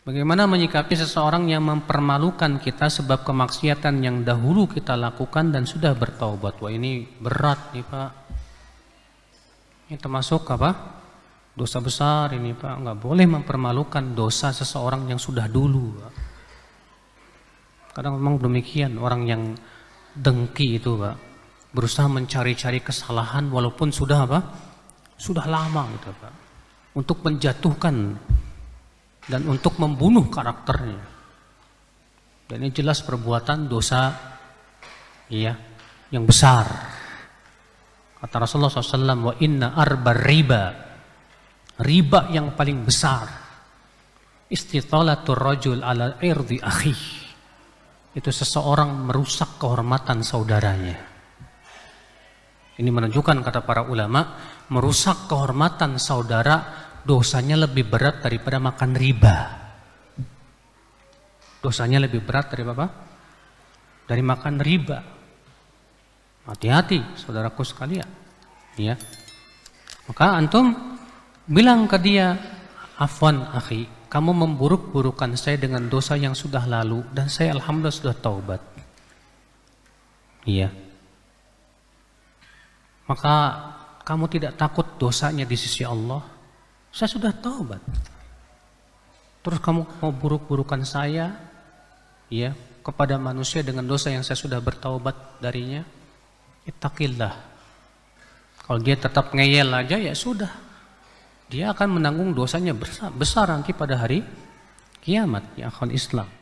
Bagaimana menyikapi seseorang yang mempermalukan kita sebab kemaksiatan yang dahulu kita lakukan dan sudah bertaubat? Wah ini berat nih Pak. Ini termasuk apa? Dosa besar ini Pak. Enggak boleh mempermalukan dosa seseorang yang sudah dulu. Pak. Kadang memang demikian orang yang dengki itu Pak. Berusaha mencari-cari kesalahan walaupun sudah apa? Sudah lama gitu Pak. Untuk menjatuhkan dan untuk membunuh karakternya. Dan ini jelas perbuatan dosa ya yang besar. Kata Rasulullah SAW, wa inna arba riba. Riba yang paling besar. Isti'tolatur rajul ala irdi akhi. Itu seseorang merusak kehormatan saudaranya. Ini menunjukkan kata para ulama, merusak kehormatan saudara dosanya lebih berat daripada makan riba. Dosanya lebih berat dari apa? Dari makan riba. Hati-hati saudaraku sekalian. Ya. Maka antum bilang ke dia, Afwan akhi, kamu memburuk-burukan saya dengan dosa yang sudah lalu dan saya alhamdulillah sudah taubat. Iya. Maka kamu tidak takut dosanya di sisi Allah? Saya sudah taubat. Terus kamu mau buruk-burukan saya ya kepada manusia dengan dosa yang saya sudah bertaubat darinya. Ittaqillah. Kalau dia tetap ngeyel aja ya sudah. Dia akan menanggung dosanya besar, besar nanti pada hari kiamat ya akan Islam.